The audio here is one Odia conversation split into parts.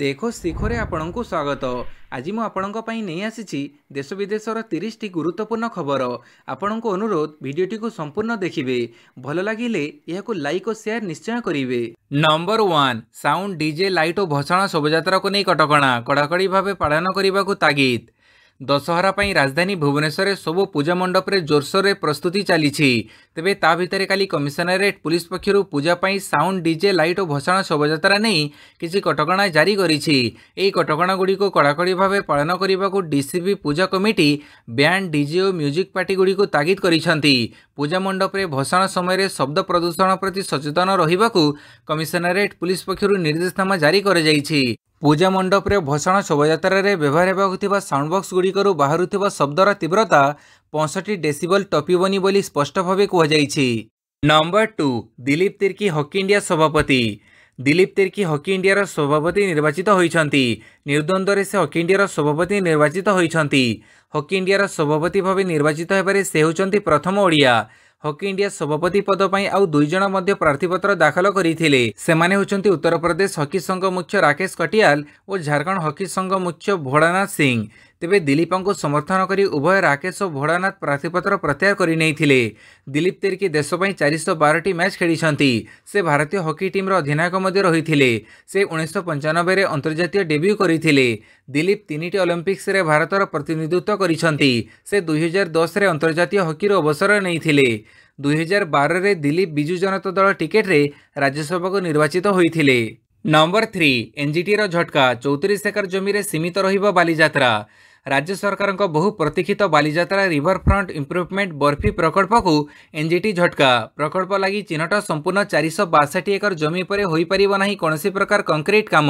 ଦେଖୋ ଶିଖରେ ଆପଣଙ୍କୁ ସ୍ୱାଗତ ଆଜି ମୁଁ ଆପଣଙ୍କ ପାଇଁ ନେଇ ଆସିଛି ଦେଶ ବିଦେଶର ତିରିଶଟି ଗୁରୁତ୍ୱପୂର୍ଣ୍ଣ ଖବର ଆପଣଙ୍କୁ ଅନୁରୋଧ ଭିଡ଼ିଓଟିକୁ ସମ୍ପୂର୍ଣ୍ଣ ଦେଖିବେ ଭଲ ଲାଗିଲେ ଏହାକୁ ଲାଇକ୍ ଓ ସେୟାର ନିଶ୍ଚୟ କରିବେ number one sound DJ light ଓ ଭସାଣ ଶୋଭାଯାତ୍ରାକୁ ନେଇ କଟକଣା କଡ଼ାକଡ଼ି ଭାବେ ପାଳନ କରିବାକୁ ତାଗିଦ୍ ଦଶହରା ପାଇଁ ରାଜଧାନୀ ଭୁବନେଶ୍ୱରରେ ସବୁ ପୂଜା ମଣ୍ଡପରେ ଜୋରସୋରରେ ପ୍ରସ୍ତୁତି ଚାଲିଛି ତେବେ ତା ଭିତରେ କାଲି କମିଶନରେଟ୍ ପୁଲିସ୍ ପକ୍ଷରୁ ପୂଜା ପାଇଁ ସାଉଣ୍ଡ ଡିଜେ ଲାଇଟ୍ ଓ ଭସାଣ ଶୋଭାଯାତ୍ରା ନେଇ କିଛି କଟକଣା ଜାରି କରିଛି ଏହି କଟକଣାଗୁଡ଼ିକୁ କଡ଼ାକଡ଼ି ଭାବେ ପାଳନ କରିବାକୁ DCB puja committee band DJ ଓ ମ୍ୟୁଜିକ୍ ପାର୍ଟିଗୁଡ଼ିକୁ ତାଗିଦ କରିଛନ୍ତି ପୂଜା ମଣ୍ଡପରେ ଭସାଣ ସମୟରେ ଶବ୍ଦ ପ୍ରଦୂଷଣ ପ୍ରତି ସଚେତନ ରହିବାକୁ କମିଶନରେଟ୍ ପୁଲିସ୍ ପକ୍ଷରୁ ନିର୍ଦ୍ଦେଶନାମା ଜାରି କରାଯାଇଛି ପୂଜା ମଣ୍ଡପରେ ଭସାଣ ଶୋଭାଯାତ୍ରାରେ ବ୍ୟବହାର ହେବାକୁ ଥିବା ସାଉଣ୍ଡବକ୍ସଗୁଡ଼ିକରୁ ବାହାରୁଥିବା ଶବ୍ଦର ତୀବ୍ରତା ପଞ୍ଚଷଠି ଡେସିବଲ୍ ଟପିବନି ବୋଲି ସ୍ପଷ୍ଟ ଭାବେ କୁହାଯାଇଛି number two Dilip Tirkey hockey India ସଭାପତି ଦିଲ୍ଲୀପ ତିର୍କି ହକି ଇଣ୍ଡିଆର ସଭାପତି ନିର୍ବାଚିତ ହୋଇଛନ୍ତି ନିର୍ଦ୍ୱନ୍ଦ୍ୱରେ ସେ ହକି ଇଣ୍ଡିଆର ସଭାପତି ନିର୍ବାଚିତ ହୋଇଛନ୍ତି ହକି ଇଣ୍ଡିଆର ସଭାପତି ଭାବେ ନିର୍ବାଚିତ ହେବାରେ ସେ ହେଉଛନ୍ତି ପ୍ରଥମ ଓଡ଼ିଆ ହକି ଇଣ୍ଡିଆ ସଭାପତି ପଦ ପାଇଁ ଆଉ ଦୁଇ ଜଣ ମଧ୍ୟ ପ୍ରାର୍ଥୀପତ୍ର ଦାଖଲ କରିଥିଲେ ସେମାନେ ହେଉଛନ୍ତି ଉତ୍ତରପ୍ରଦେଶ ହକି ସଂଘ ମୁଖ୍ୟ ରାକେଶ କଟିଆଲ ଓ ଝାଡ଼ଖଣ୍ଡ ହକି ସଂଘ ମୁଖ୍ୟ ଭୋଳାନାଥ ସିଂ ତେବେ ଦିଲୀପଙ୍କୁ ସମର୍ଥନ କରି ଉଭୟ ରାକେଶ ଓ ଭୋଳାନାଥ ପ୍ରାର୍ଥୀପତ୍ର ପ୍ରତ୍ୟାହାର କରିନେଇଥିଲେ ଦିଲୀପ ତେରିକି ଦେଶ ପାଇଁ ଚାରିଶହ ବାରଟି ମ୍ୟାଚ୍ ଖେଳିଛନ୍ତି ସେ ଭାରତୀୟ ହକି ଟିମ୍ର ଅଧିନାୟକ ମଧ୍ୟ ରହିଥିଲେ ସେ ଉଣେଇଶହ ପଞ୍ଚାନବେରେ ଅନ୍ତର୍ଜାତୀୟ ଡେବ୍ୟୁ କରିଥିଲେ ଦିଲୀପ ତିନିଟି ଅଲିମ୍ପିକ୍ସରେ ଭାରତର ପ୍ରତିନିଧିତ୍ୱ କରିଛନ୍ତି ସେ ଦୁଇହଜାର ଦଶରେ ଅନ୍ତର୍ଜାତୀୟ ହକିରୁ ଅବସର ନେଇଥିଲେ ଦୁଇହଜାର ବାରରେ ଦିଲୀପ ବିଜୁ ଜନତା ଦଳ ଟିକେଟରେ ରାଜ୍ୟସଭାକୁ ନିର୍ବାଚିତ ହୋଇଥିଲେ नंबर थ्री एनजीटी रटका चौतरी एकर जमीन सीमित रहा ରାଜ୍ୟ ସରକାରଙ୍କ ବହୁ ପ୍ରତୀକ୍ଷିତ ବାଲିଯାତ୍ରା ରିଭରଫ୍ରଣ୍ଟ ଇମ୍ପ୍ରୁଭମେଣ୍ଟ ବର୍ଫି ପ୍ରକଳ୍ପକୁ ଏନ୍ଜିଟି ଝଟକା ପ୍ରକଳ୍ପ ଲାଗି ଚିହ୍ନଟ ସମ୍ପୂର୍ଣ୍ଣ ଚାରିଶହ ବାଷଠି ଏକର ଜମି ଉପରେ ହୋଇପାରିବ ନାହିଁ କୌଣସି ପ୍ରକାର କଂକ୍ରିଟ୍ କାମ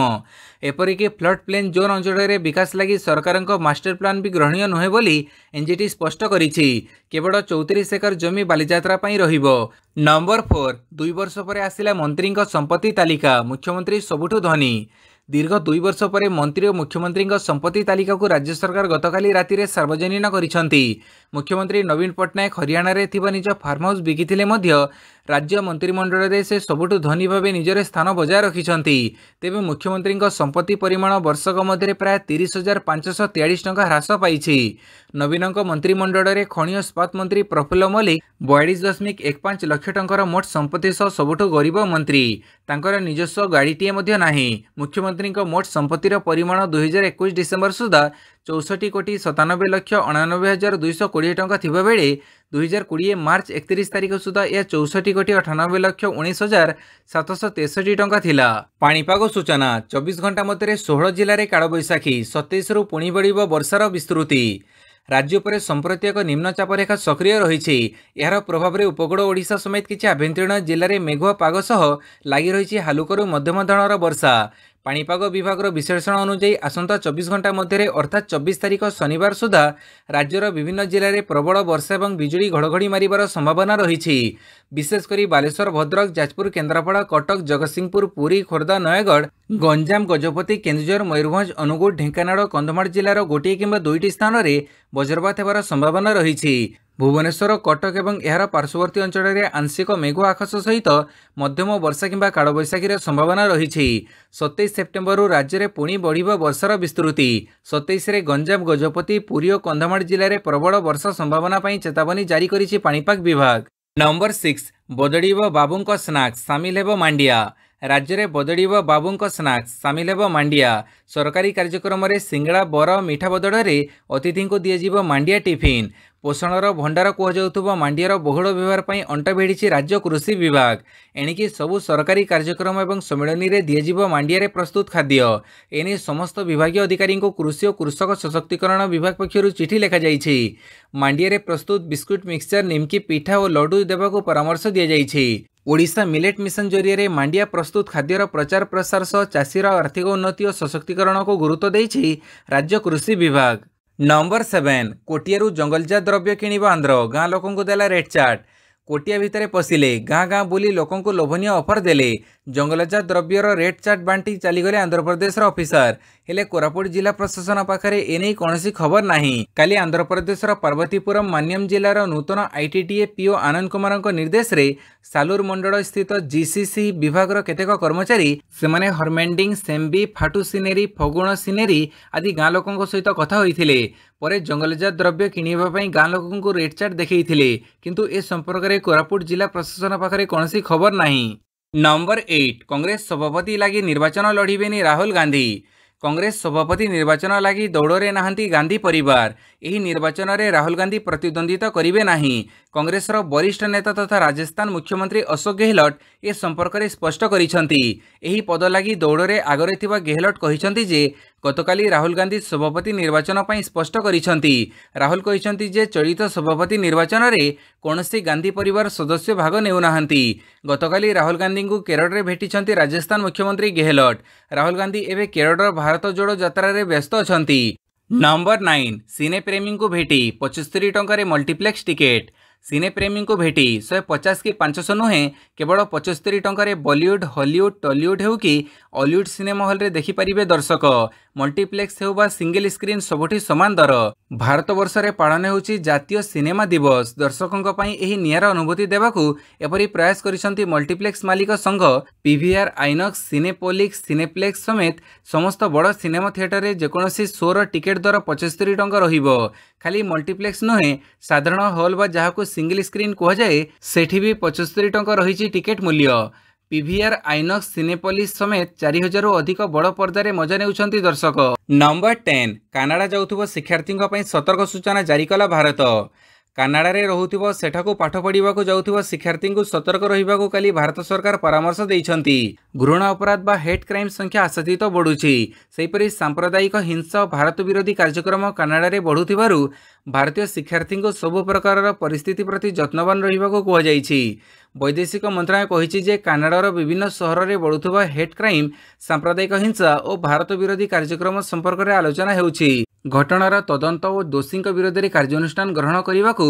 ଏପରିକି ଫ୍ଲଡ୍ ପ୍ଲେନ୍ ଜୋନ୍ ଅଞ୍ଚଳରେ ବିକାଶ ଲାଗି ସରକାରଙ୍କ ମାଷ୍ଟର ପ୍ଲାନ୍ ବି ଗ୍ରହଣୀୟ ନୁହେଁ ବୋଲି ଏନ୍ଜିଟି ସ୍ପଷ୍ଟ କରିଛି କେବଳ ଚଉତିରିଶ ଏକର ଜମି ବାଲିଯାତ୍ରା ପାଇଁ ରହିବ ନମ୍ବର ଫୋର୍ ଦୁଇ ବର୍ଷ ପରେ ଆସିଲା ମନ୍ତ୍ରୀଙ୍କ ସମ୍ପତ୍ତି ତାଲିକା ମୁଖ୍ୟମନ୍ତ୍ରୀ ସବୁଠୁ ଧନୀ ଦୀର୍ଘ ଦୁଇ ବର୍ଷ ପରେ ମନ୍ତ୍ରୀ ଓ ମୁଖ୍ୟମନ୍ତ୍ରୀଙ୍କ ସମ୍ପତ୍ତି ତାଲିକାକୁ ରାଜ୍ୟ ସରକାର ଗତକାଲି ରାତିରେ ସାର୍ବଜନୀନ କରିଛନ୍ତି ମୁଖ୍ୟମନ୍ତ୍ରୀ ନବୀନ ପଟ୍ଟନାୟକ ହରିୟାଣାରେ ଥିବା ନିଜ ଫାର୍ମ ହାଉସ୍ ବିକିଥିଲେ ମଧ୍ୟ ରାଜ୍ୟ ମନ୍ତ୍ରିମଣ୍ଡଳରେ ସେ ସବୁଠୁ ଧନୀ ଭାବେ ନିଜର ସ୍ଥାନ ବଜାୟ ରଖିଛନ୍ତି ତେବେ ମୁଖ୍ୟମନ୍ତ୍ରୀଙ୍କ ସମ୍ପତ୍ତି ପରିମାଣ ବର୍ଷକ ମଧ୍ୟରେ ପ୍ରାୟ ତିରିଶ ହଜାର ପାଞ୍ଚଶହ ତେୟାଳିଶ ଟଙ୍କା ହ୍ରାସ ପାଇଛି ନବୀନଙ୍କ ମନ୍ତ୍ରିମଣ୍ଡଳରେ ଖଣି ଇସ୍ପାତ ମନ୍ତ୍ରୀ ପ୍ରଫୁଲ୍ଲ ମଲ୍ଲିକ ବୟାଳିଶ ଦଶମିକ ଏକ ପାଞ୍ଚ ଲକ୍ଷ ଟଙ୍କାର ମୋଟ ସମ୍ପତ୍ତି ସହ ସବୁଠୁ ଗରିବ ମନ୍ତ୍ରୀ ତାଙ୍କର ନିଜସ୍ୱ ଗାଡ଼ିଟିଏ ମଧ୍ୟ ନାହିଁ ମୁଖ୍ୟମନ୍ତ୍ରୀଙ୍କ ମୋଟ ସମ୍ପତ୍ତିର ପରିମାଣ ଦୁଇହଜାର ଏକୋଇଶ ଡିସେମ୍ବର ସୁଦ୍ଧା ଚଉଷଠି କୋଟି ସତାନବେ ଲକ୍ଷ ଅଣାନବେ ହଜାର ଦୁଇଶହ କୋଡ଼ିଏ ଟଙ୍କା ଥିବାବେଳେ ଦୁଇହଜାର କୋଡ଼ିଏ ମାର୍ଚ୍ଚ ଏକତିରିଶ ତାରିଖ ସୁଦ୍ଧା ଏହା ଚଉଷଠି କୋଟି ଅଠାନବେ ଲକ୍ଷ ଉଣେଇଶ ହଜାର ସାତଶହ ତେଷଠି ଟଙ୍କା ଥିଲା ପାଣିପାଗ ସୂଚନା ଚବିଶ ଘଣ୍ଟା ମଧ୍ୟରେ ଷୋହଳ ଜିଲ୍ଲାରେ କାଳବୈଶାଖୀ ସତେଇଶରୁ ପୁଣି ବଢ଼ିବ ବର୍ଷାର ବିସ୍ତୃତି ରାଜ୍ୟ ଉପରେ ସମ୍ପ୍ରତି ଏକ ନିମ୍ନଚାପ ରେଖା ସକ୍ରିୟ ରହିଛି ଏହାର ପ୍ରଭାବରେ ଉପକୂଳ ଓଡ଼ିଶା ସମେତ କିଛି ଆଭ୍ୟନ୍ତରୀଣ ଜିଲ୍ଲାରେ ମେଘୁଆ ପାଗ ସହ ଲାଗି ରହିଛି ହାଲୁକରୁ ମଧ୍ୟମ ଧରଣର ବର୍ଷା ପାଣିପାଗ ବିଭାଗର ବିଶ୍ଳେଷଣ ଅନୁଯାୟୀ ଆସନ୍ତା ଚବିଶ ଘଣ୍ଟା ମଧ୍ୟରେ ଅର୍ଥାତ୍ ଚବିଶ ତାରିଖ ଶନିବାର ସୁଦ୍ଧା ରାଜ୍ୟର ବିଭିନ୍ନ ଜିଲ୍ଲାରେ ପ୍ରବଳ ବର୍ଷା ଏବଂ ବିଜୁଳି ଘଡ଼ଘଡ଼ି ମାରିବାର ସମ୍ଭାବନା ରହିଛି ବିଶେଷକରି ବାଲେଶ୍ୱର ଭଦ୍ରକ ଯାଜପୁର କେନ୍ଦ୍ରାପଡ଼ା କଟକ ଜଗତସିଂହପୁର ପୁରୀ ଖୋର୍ଦ୍ଧା ନୟାଗଡ଼ ଗଞ୍ଜାମ ଗଜପତି କେନ୍ଦୁଝର ମୟୂରଭଞ୍ଜ ଅନୁଗୁଳ ଢେଙ୍କାନାଳ କନ୍ଧମାଳ ଜିଲ୍ଲାର ଗୋଟିଏ କିମ୍ବା ଦୁଇଟି ସ୍ଥାନରେ ବଜ୍ରପାତ ହେବାର ସମ୍ଭାବନା ରହିଛି ଭୁବନେଶ୍ୱର କଟକ ଏବଂ ଏହାର ପାର୍ଶ୍ୱବର୍ତ୍ତୀ ଅଞ୍ଚଳରେ ଆଂଶିକ ମେଘୁଆ ଆକାଶ ସହିତ ମଧ୍ୟମ ବର୍ଷା କିମ୍ବା କାଳବୈଶାଖୀର ସମ୍ଭାବନା ରହିଛି ସତେଇଶ ସେପ୍ଟେମ୍ବରରୁ ରାଜ୍ୟରେ ପୁଣି ବଢ଼ିବ ବର୍ଷାର ବିସ୍ତୃତି ସତେଇଶରେ ଗଞ୍ଜାମ ଗଜପତି ପୁରୀ ଓ କନ୍ଧମାଳ ଜିଲ୍ଲାରେ ପ୍ରବଳ ବର୍ଷା ସମ୍ଭାବନା ପାଇଁ ଚେତାବନୀ ଜାରି କରିଛି ପାଣିପାଗ ବିଭାଗ ନମ୍ବର ସିକ୍ସ ବଦଳିବ ବାବୁଙ୍କ ସ୍ନାକ୍ସ ସାମିଲ ହେବ ମାଣ୍ଡିଆ ରାଜ୍ୟରେ ବଦଳିବ ବାବୁଙ୍କ ସ୍ନାକ୍ସ ସାମିଲ ହେବ ମାଣ୍ଡିଆ ସରକାରୀ କାର୍ଯ୍ୟକ୍ରମରେ ସିଙ୍ଗଡ଼ା ବର ମିଠା ବଦଳରେ ଅତିଥିଙ୍କୁ ଦିଆଯିବ ମାଣ୍ଡିଆ ଟିଫିନ୍ ପୋଷଣର ଭଣ୍ଡାର କୁହାଯାଉଥିବ ମାଣ୍ଡିଆର ବହୁଳ ବ୍ୟବହାର ପାଇଁ ଅଣ୍ଟ ଭିଡ଼ିଛି ରାଜ୍ୟ କୃଷି ବିଭାଗ ଏଣିକି ସବୁ ସରକାରୀ କାର୍ଯ୍ୟକ୍ରମ ଏବଂ ସମ୍ମିଳନୀରେ ଦିଆଯିବ ମାଣ୍ଡିଆରେ ପ୍ରସ୍ତୁତ ଖାଦ୍ୟ ଏନେଇ ସମସ୍ତ ବିଭାଗୀୟ ଅଧିକାରୀଙ୍କୁ କୃଷି ଓ କୃଷକ ସଶକ୍ତିକରଣ ବିଭାଗ ପକ୍ଷରୁ ଚିଠି ଲେଖାଯାଇଛି ମାଣ୍ଡିଆରେ ପ୍ରସ୍ତୁତ ବିସ୍କୁଟ୍ ମିକ୍ସଚର ନିମ୍କି ପିଠା ଓ ଲଡ଼ୁ ଦେବାକୁ ପରାମର୍ଶ ଦିଆଯାଇଛି ओडिशा मिलेट मिशन जरियरे मांडिया प्रस्तुत खाद्यर प्रचार प्रसार सह चासी आर्थिक उन्नति को गुरुत्व राज्य कृषि विभाग नंबर सेवेन कोटरू जंगलजात द्रव्य किण आंध्र गाँ देड चार्ट कोटिया भितर पशिले गाँ गाँ बुली लोक लोभन अफर देले जंगलजात द्रव्यर रेड चार्ट बांटी चलीगले आंध्र प्रदेश र हेले होरापुट जिला प्रशासन पाखे एने कौन खबर ना का आंध्र प्रदेश पर्वतीपुरम मान्यम जिलार नूतन आई पीओ आनंद कुमार निर्देश में ସାଲୁର ମଣ୍ଡଳ ସ୍ଥିତ ଜିସିସି ବିଭାଗର କେତେକ କର୍ମଚାରୀ ସେମାନେ ହରମେଣ୍ଡିଂ ସେମ୍ବି ଫାଟୁ ସିନେରୀ ଫଗୁଣ ସିନେରୀ ଆଦି ଗାଁ ଲୋକଙ୍କ ସହିତ କଥା ହୋଇଥିଲେ ପରେ ଜଙ୍ଗଲଜାତ ଦ୍ରବ୍ୟ କିଣିବା ପାଇଁ ଗାଁ ଲୋକଙ୍କୁ ରେଟ୍ଚାର୍ଟ ଦେଖାଇଥିଲେ କିନ୍ତୁ ଏ ସମ୍ପର୍କରେ କୋରାପୁଟ ଜିଲ୍ଲା ପ୍ରଶାସନ ପାଖରେ କୌଣସି ଖବର ନାହିଁ ନମ୍ବର ଏଇଟ୍ କଂଗ୍ରେସ ସଭାପତି ଲାଗି ନିର୍ବାଚନ ଲଢ଼ିବେନି ରାହୁଲ ଗାନ୍ଧୀ କଂଗ୍ରେସ ସଭାପତି ନିର୍ବାଚନ ଲାଗି ଦୌଡ଼ରେ ନାହାନ୍ତି ଗାନ୍ଧୀ ପରିବାର ଏହି ନିର୍ବାଚନରେ ରାହୁଲ ଗାନ୍ଧୀ ପ୍ରତିଦ୍ୱନ୍ଦ୍ୱିତା କରିବେ ନାହିଁ কংগ্রেসর বরিষ্ঠ নেতা তথা রাজস্থান মুখ্যমন্ত্রী অশোক গেহলট এ সম্পর্কে স্পষ্ট করেছেন এই পদ লাগি দৌড়ে আগরে থাকা গেহলট কিন্তু যে গতকালি রাহুল গান্ধী সভাপতি নির্বাচন পাই স্পষ্ট করেছেন রাহুল কিন্তু যে চলিত সভাপতি নির্বাচনের কৌশি গান্ধী পরিবার সদস্য ভাগ নেউ না গতকালি রাহুল গান্ধী কেরড়ে ভেটিছেন রাজস্থান মুখ্যমন্ত্রী গেহলট রাহুল গান্ধী এবে কেরড়র ভারত জোড়ো যাত্রার ব্যস্ত অনেক নম্বর নাইন সিনেপ্রেমী ভেটি পঁচস্তরি টঙ্কার মল্টিপ্লেক্স টিকেট सिने प्रेमी को भेटी शहे पचास कि पांचश नुहे केवल पचस्तरी टकर बलीउड हलीउड टलीउड हो किलीउड सिनेमा हल्रे देखिपारे दर्शक ମଲ୍ଟିପ୍ଲେକ୍ସ ହେଉ ବା ସିଙ୍ଗିଲ୍ ସ୍କ୍ରିନ୍ ସବୁଠି ସମାନ ଦର ଭାରତବର୍ଷରେ ପାଳନ ହେଉଛି ଜାତୀୟ ସିନେମା ଦିବସ ଦର୍ଶକଙ୍କ ପାଇଁ ଏହି ନିଆରା ଅନୁଭୂତି ଦେବାକୁ ଏପରି ପ୍ରୟାସ କରିଛନ୍ତି ମଲ୍ଟିପ୍ଲେକ୍ସ ମାଲିକ ସଂଘ ପିଭିଆର୍ ଆଇନକ୍ସ ସିନେପୋଲିକ୍ସ ସିନେପ୍ଲେକ୍ସ ସମେତ ସମସ୍ତ ବଡ଼ ସିନେମା ଥିଏଟରରେ ଯେକୌଣସି ସୋର ଟିକେଟ୍ ଦର ପଚସ୍ତରୀ ଟଙ୍କା ରହିବ ଖାଲି ମଲ୍ଟିପ୍ଲେକ୍ସ ନୁହେଁ ସାଧାରଣ ହଲ୍ ବା ଯାହାକୁ ସିଙ୍ଗିଲ୍ ସ୍କ୍ରିନ୍ କୁହାଯାଏ ସେଠି ବି ପଚସ୍ତରୀ ଟଙ୍କା ରହିଛି ଟିକେଟ୍ ମୂଲ୍ୟ ପିଭିଆର୍ ଆଇନକ୍ସ ସିନେପଲିସ୍ ସମେତ ଚାରି ହଜାରରୁ ଅଧିକ ବଡ଼ ପର୍ଦ୍ଦାରେ ମଜା ନେଉଛନ୍ତି ଦର୍ଶକ ନମ୍ବର ଟେନ୍ କାନାଡ଼ା ଯାଉଥିବା ଶିକ୍ଷାର୍ଥୀଙ୍କ ପାଇଁ ସତର୍କ ସୂଚନା ଜାରି କଲା ଭାରତ କାନାଡ଼ାରେ ରହୁଥିବା ସେଠାକୁ ପାଠ ପଢ଼ିବାକୁ ଯାଉଥିବା ଶିକ୍ଷାର୍ଥୀଙ୍କୁ ସତର୍କ ରହିବାକୁ କାଲି ଭାରତ ସରକାର ପରାମର୍ଶ ଦେଇଛନ୍ତି ଘୃଣା ଅପରାଧ ବା ହେଡ୍ କ୍ରାଇମ୍ ସଂଖ୍ୟା ଆଶାତୀତ ବଢ଼ୁଛି ସେହିପରି ସାମ୍ପ୍ରଦାୟିକ ହିଂସା ଓ ଭାରତ ବିରୋଧୀ କାର୍ଯ୍ୟକ୍ରମ କାନାଡ଼ାରେ ବଢ଼ୁଥିବାରୁ ଭାରତୀୟ ଶିକ୍ଷାର୍ଥୀଙ୍କୁ ସବୁ ପ୍ରକାରର ପରିସ୍ଥିତି ପ୍ରତି ଯତ୍ନବାନ ରହିବାକୁ କୁହାଯାଇଛି বৈদেশিক মন্ত্রক কৈছে যে কানাডাৰ বিভিন্ন শহরৰে বঢ়ুতবা হেট ক্রাইম, সাম্প্রদায়িক হিংসা আৰু ভাৰতবিৰোধী কাৰ্যprogrammৰ সৈতে সম্পৰ্কৰে আলোচনা হৈছে। ঘটনাৰ তদন্ত আৰু দোষীৰ বিৰুদ্ধে কাৰ্যঅনুষ্ঠান গ্ৰহণ কৰিবাকু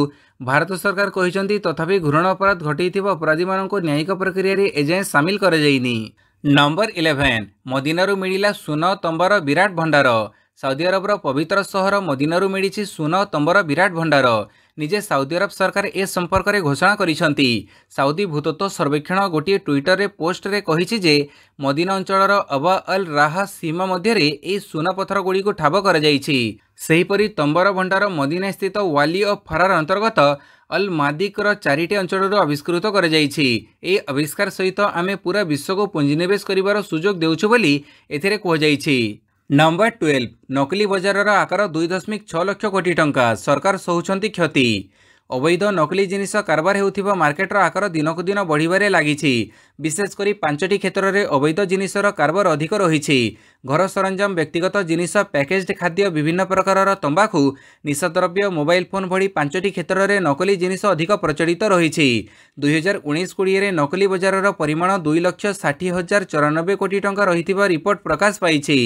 ভাৰত চৰকাৰ কৈছந்தி তথাপি গুৰণঅপৰাধ ঘটি থিয়বা পৰিমানংক ন্যায়িক প্ৰক্ৰিয়াত এজেন্স শামিল কৰা জাইনি। নম্বৰ 11 মদিনাৰু মিডিলা সোনা তম্বৰৰ বৃহৎ ভঁৰাল। সৌদি আরবৰ পবিত্ৰ শহর মদিনাৰু মিডিছি সোনা তম্বৰৰ বৃহৎ ভঁৰাল। ନିଜେ ସାଉଦି ଆରବ ସରକାର ଏ ସମ୍ପର୍କରେ ଘୋଷଣା କରିଛନ୍ତି ସାଉଦି ଭୂତତ୍ତ୍ୱ ସର୍ବେକ୍ଷଣ ଗୋଟିଏ ଟ୍ୱିଟରରେ ପୋଷ୍ଟରେ କହିଛି ଯେ ମଦିନା ଅଞ୍ଚଳର ଅବା ଅଲ୍ ରାହା ସୀମା ମଧ୍ୟରେ ଏହି ସୁନାପଥରଗୁଡ଼ିକୁ ଠାବ କରାଯାଇଛି ସେହିପରି ତମ୍ବର ଭଣ୍ଡାର ମଦିନାସ୍ଥିତ ୱାଲି ଅଫ୍ ଫରାର ଅନ୍ତର୍ଗତ ଅଲ୍ ମାଦିକର ଚାରିଟି ଅଞ୍ଚଳରୁ ଆବିଷ୍କୃତ କରାଯାଇଛି ଏହି ଆବିଷ୍କାର ସହିତ ଆମେ ପୁରା ବିଶ୍ୱକୁ ପୁଞ୍ଜିନିବେଶ କରିବାର ସୁଯୋଗ ଦେଉଛୁ ବୋଲି ଏଥିରେ କୁହାଯାଇଛି नंबर ट्वेल्व नकली बजार आकार दुई दशमिक छ लक्ष कोटी टंका सरकार सोच्नु क्षति ଅବୈଧ ନକଲି ଜିନିଷ କାରବାର ହେଉଥିବା ମାର୍କେଟର ଆକାର ଦିନକୁ ଦିନ ବଢ଼ିବାରେ ଲାଗିଛି ବିଶେଷକରି ପାଞ୍ଚଟି କ୍ଷେତ୍ରରେ ଅବୈଧ ଜିନିଷର କାରବାର ଅଧିକ ରହିଛି ଘର ସରଞ୍ଜାମ ବ୍ୟକ୍ତିଗତ ଜିନିଷ ପ୍ୟାକେଜଡ୍ ଖାଦ୍ୟ ବିଭିନ୍ନ ପ୍ରକାରର ତମ୍ବାଖୁ ନିଶାଦ୍ରବ୍ୟ ମୋବାଇଲ ଫୋନ୍ ଭଳି ପାଞ୍ଚଟି କ୍ଷେତ୍ରରେ ନକଲି ଜିନିଷ ଅଧିକ ପ୍ରଚଳିତ ରହିଛି ଦୁଇହଜାର ଉଣେଇଶ କୋଡ଼ିଏରେ ନକଲି ବଜାରର ପରିମାଣ ଦୁଇ ଲକ୍ଷ ଷାଠିଏ ହଜାର ଚଉରାନବେ କୋଟି ଟଙ୍କା ରହିଥିବା ରିପୋର୍ଟ ପ୍ରକାଶ ପାଇଛି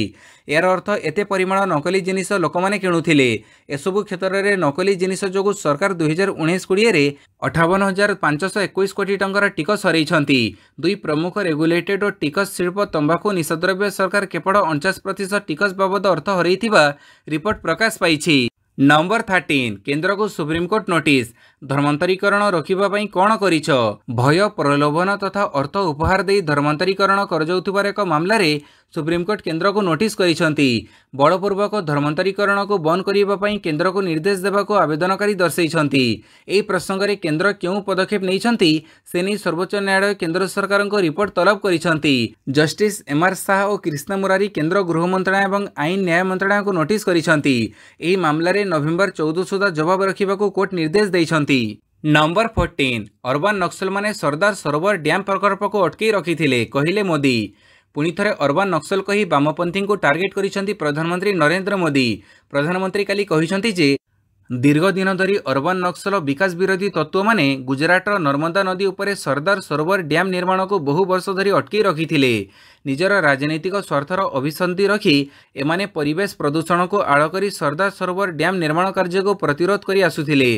ଏହାର ଅର୍ଥ ଏତେ ପରିମାଣ ନକଲି ଜିନିଷ ଲୋକମାନେ କିଣୁଥିଲେ ଏସବୁ କ୍ଷେତ୍ରରେ ନକଲି ଜିନିଷ ଯୋଗୁଁ ସରକାର ଦୁଇହଜାର ହଜାର ଉଣେଇଶ କୋଡ଼ିଏରେ ଅଠାବନ ହଜାର ପାଞ୍ଚଶହ ଏକୋଇଶ କୋଟି ଟଙ୍କାର ଟିକସ ହରାଇଛନ୍ତି ଦୁଇ ପ୍ରମୁଖ ରେଗୁଲେଟେଡ୍ ଓ ଟିକସ ଶିଳ୍ପ ତମ୍ବାଖୁ ନିଶାଦ୍ରବ୍ୟ ସରକାର କେବଳ ଅଣଚାଶ ପ୍ରତିଶତ ଟିକସ ବାବଦ ଅର୍ଥ ହରାଇଥିବା ରିପୋର୍ଟ ପ୍ରକାଶ ପାଇଛି ନମ୍ବର ଥାର୍ଟିନ୍ କେନ୍ଦ୍ରକୁ ସୁପ୍ରିମକୋର୍ଟ ନୋଟିସ୍ धर्मांतरीकरण रखापी कौन कर प्रलोभन तथा अर्थ उपहार दे धर्मांतरीकरण कर एक मामलें सुप्रीमकोर्ट केन्द्र को नोटिस बलपूर्वक धर्मांतरीकरण को बंद करने केन्द्र को निर्देश देवाक आवेदनकारी दर्शाई यह प्रसंगे केन्द्र क्यों पदक्षेप नहीं सर्वोच्च न्यायालय केन्द्र सरकार को रिपोर्ट तलब कर जस्टिस एम आर शाह और कृष्ण मुरारी केन्द्र गृह मंत्रालय और आईन न्याय मंत्रालय को नोटिस मामलें नभेम्बर चौदह सुधा जवाब रखा कोर्ट निर्देश देते କରିଛନ୍ତି ନମ୍ବର ଫୋର୍ଟିନ୍ ଅର୍ବାନ୍ ନକ୍ସଲମାନେ ସର୍ଦ୍ଦାର ସରୋବର ଡ୍ୟାମ୍ ପ୍ରକଳ୍ପକୁ ଅଟକାଇ ରଖିଥିଲେ କହିଲେ ମୋଦି ପୁଣି ଥରେ ଅର୍ବାନ୍ ନକ୍ସଲ କହି ବାମପନ୍ଥୀଙ୍କୁ ଟାର୍ଗେଟ୍ କରିଛନ୍ତି ପ୍ରଧାନମନ୍ତ୍ରୀ ନରେନ୍ଦ୍ର ମୋଦି ପ୍ରଧାନମନ୍ତ୍ରୀ କାଲି କହିଛନ୍ତି ଯେ दीर्घदिन धरी अर्बन नक्सल विकास विरोधी तत्त्वमा गुजराट र नर्मदा नदी उपरे सर्दार सरोवर ड्याम्माणको बहु वर्ष धरि अटकै रकिले निजर राजनैतिक स्वर्थर अभिसन्धि रिए परिवेश प्रदूषणको आलकरी सर्दार सरोवर ड्याम्माण कार्यको प्रतिरोध गरिसुले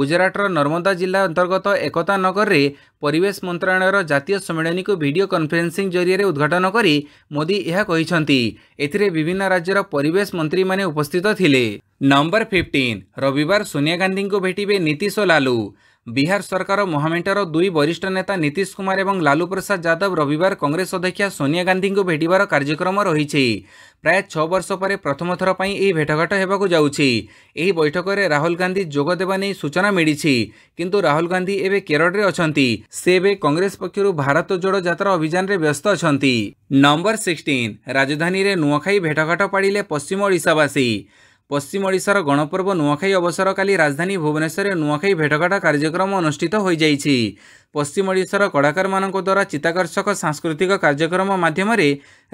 गुजराटर नर्मदा जिल्ला अन्तर्गत एकता नगरे परिवेश मन्त्रालय जातीय सम्मिलीको भिडियो कन्फरेन्सिङ जरियर उद्घाटन गरि मोदी यहाँ चाहिँ एभिन्न राज्य परिवेश मन्त्री मैले उपस्थित थिए ନମ୍ବର ଫିଫ୍ଟିନ୍ ରବିବାର ସୋନିଆ ଗାନ୍ଧୀଙ୍କୁ ଭେଟିବେ ନୀତିଶ ଓ ଲାଲୁ ବିହାର ସରକାର ମହାମେଣ୍ଟର ଦୁଇ ବରିଷ୍ଠ ନେତା ନୀତିଶ କୁମାର ଏବଂ ଲାଲୁ ପ୍ରସାଦ ଯାଦବ ରବିବାର କଂଗ୍ରେସ ଅଧ୍ୟକ୍ଷା ସୋନିଆ ଗାନ୍ଧୀଙ୍କୁ ଭେଟିବାର କାର୍ଯ୍ୟକ୍ରମ ରହିଛି ପ୍ରାୟ ଛଅ ବର୍ଷ ପରେ ପ୍ରଥମ ଥର ପାଇଁ ଏହି ଭେଟଘାଟ ହେବାକୁ ଯାଉଛି ଏହି ବୈଠକରେ ରାହୁଲ ଗାନ୍ଧୀ ଯୋଗ ଦେବା ନେଇ ସୂଚନା ମିଳିଛି କିନ୍ତୁ ରାହୁଲ ଗାନ୍ଧୀ ଏବେ କେରଳରେ ଅଛନ୍ତି ସେ ଏବେ କଂଗ୍ରେସ ପକ୍ଷରୁ ଭାରତ ଯୋଡ଼ ଯାତ୍ରା ଅଭିଯାନରେ ବ୍ୟସ୍ତ ଅଛନ୍ତି ନମ୍ବର ସିକ୍ସଟିନ୍ ରାଜଧାନୀରେ ନୂଆଖାଇ ଭେଟଘାଟ ପାଡ଼ିଲେ ପଶ୍ଚିମ ଓଡ଼ିଶାବାସୀ ପଶ୍ଚିମ ଓଡ଼ିଶାର ଗଣପର୍ବ ନୂଆଖାଇ ଅବସର କାଲି ରାଜଧାନୀ ଭୁବନେଶ୍ୱରରେ ନୂଆଖାଇ ଭେଟଘାଟ କାର୍ଯ୍ୟକ୍ରମ ଅନୁଷ୍ଠିତ ହୋଇଯାଇଛି ପଶ୍ଚିମ ଓଡ଼ିଶାର କଳାକାରମାନଙ୍କ ଦ୍ୱାରା ଚିତାକର୍ଷକ ସାଂସ୍କୃତିକ କାର୍ଯ୍ୟକ୍ରମ ମାଧ୍ୟମରେ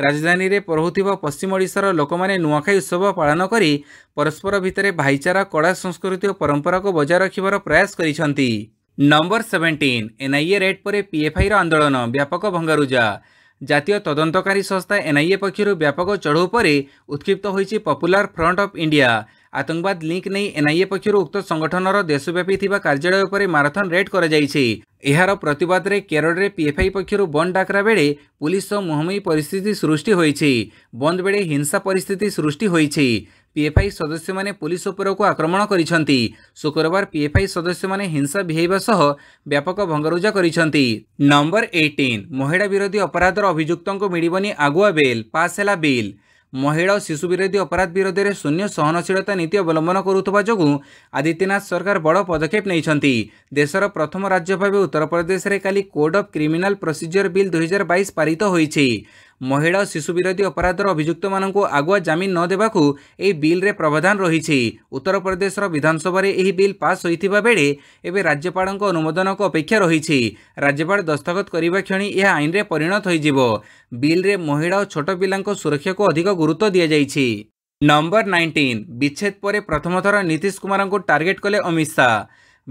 ରାଜଧାନୀରେ ପଢ଼ୁଥିବା ପଶ୍ଚିମ ଓଡ଼ିଶାର ଲୋକମାନେ ନୂଆଖାଇ ଉତ୍ସବ ପାଳନ କରି ପରସ୍ପର ଭିତରେ ଭାଇଚାରା କଳା ସଂସ୍କୃତି ଓ ପରମ୍ପରାକୁ ବଜାୟ ରଖିବାର ପ୍ରୟାସ କରିଛନ୍ତି ନମ୍ବର ସେଭେଣ୍ଟିନ୍ ଏନ୍ଆଇଏ ରେଟ୍ ପରେ ପିଏଫ୍ଆଇର ଆନ୍ଦୋଳନ ବ୍ୟାପକ ଭଙ୍ଗାରୁଜା ଜାତୀୟ ତଦନ୍ତକାରୀ ସଂସ୍ଥା ଏନ୍ଆଇଏ ପକ୍ଷରୁ ବ୍ୟାପକ ଚଢ଼ଉ ପରେ ଉତ୍କ୍ଷିପ୍ତ ହୋଇଛି ପପୁଲାର ଫ୍ରଣ୍ଟ ଅଫ୍ ଇଣ୍ଡିଆ ଆତଙ୍କବାଦ ଲିଙ୍କ୍ ନେଇ ଏନ୍ଆଇଏ ପକ୍ଷରୁ ଉକ୍ତ ସଂଗଠନର ଦେଶବ୍ୟାପୀ ଥିବା କାର୍ଯ୍ୟାଳୟ ଉପରେ ମାରାଥନ୍ ରେଡ୍ କରାଯାଇଛି ଏହାର ପ୍ରତିବାଦରେ କେରଳରେ ପିଏଫ୍ଆଇ ପକ୍ଷରୁ ବନ୍ଦ ଡାକରା ବେଳେ ପୁଲିସ୍ର ମୁହଁମୁହିଁ ପରିସ୍ଥିତି ସୃଷ୍ଟି ହୋଇଛି ବନ୍ଦ ବେଳେ ହିଂସା ପରିସ୍ଥିତି ସୃଷ୍ଟି ହୋଇଛି ପିଏଫ୍ଆଇ ସଦସ୍ୟମାନେ ପୁଲିସ୍ ଉପରକୁ ଆକ୍ରମଣ କରିଛନ୍ତି ଶୁକ୍ରବାର ପିଏଫ୍ଆଇ ସଦସ୍ୟମାନେ ହିଂସା ବିହେଇବା ସହ ବ୍ୟାପକ ଭଙ୍ଗରୁଜା କରିଛନ୍ତି ନମ୍ବର ଏଇଟିନ୍ ମହିଳା ବିରୋଧୀ ଅପରାଧର ଅଭିଯୁକ୍ତଙ୍କୁ ମିଳିବନି ଆଗୁଆ ବେଲ୍ ପାସ୍ ହେଲା ବିଲ୍ ମହିଳା ଓ ଶିଶୁ ବିରୋଧୀ ଅପରାଧ ବିରୋଧରେ ଶୂନ୍ୟ ସହନଶୀଳତା ନୀତି ଅବଲମ୍ବନ କରୁଥିବା ଯୋଗୁଁ ଆଦିତ୍ୟନାଥ ସରକାର ବଡ଼ ପଦକ୍ଷେପ ନେଇଛନ୍ତି ଦେଶର ପ୍ରଥମ ରାଜ୍ୟ ଭାବେ ଉତ୍ତରପ୍ରଦେଶରେ କାଲି code of criminal procedure bill ଦୁଇହଜାର ବାଇଶ ପାରିତ ହୋଇଛି ମହିଳା ଓ ଶିଶୁ ବିରୋଧୀ ଅପରାଧର ଅଭିଯୁକ୍ତମାନଙ୍କୁ ଆଗୁଆ ଜାମିନ ନ ଦେବାକୁ ଏହି ବିଲ୍ରେ ପ୍ରାବଧାନ ରହିଛି ଉତ୍ତରପ୍ରଦେଶର ବିଧାନସଭାରେ ଏହି ବିଲ୍ ପାସ୍ ହୋଇଥିବା ବେଳେ ଏବେ ରାଜ୍ୟପାଳଙ୍କ ଅନୁମୋଦନକୁ ଅପେକ୍ଷା ରହିଛି ରାଜ୍ୟପାଳ ଦସ୍ତଖତ କରିବା କ୍ଷଣି ଏହା ଆଇନରେ ପରିଣତ ହୋଇଯିବ ବିଲ୍ରେ ମହିଳା ଓ ଛୋଟ ପିଲାଙ୍କ ସୁରକ୍ଷାକୁ ଅଧିକ ଗୁରୁତ୍ୱ ଦିଆଯାଇଛି ନମ୍ବର ନାଇଣ୍ଟିନ୍ ବିଚ୍ଛେଦ ପରେ ପ୍ରଥମ ଥର ନୀତିଶ କୁମାରଙ୍କୁ ଟାର୍ଗେଟ୍ କଲେ ଅମିତ ଶାହା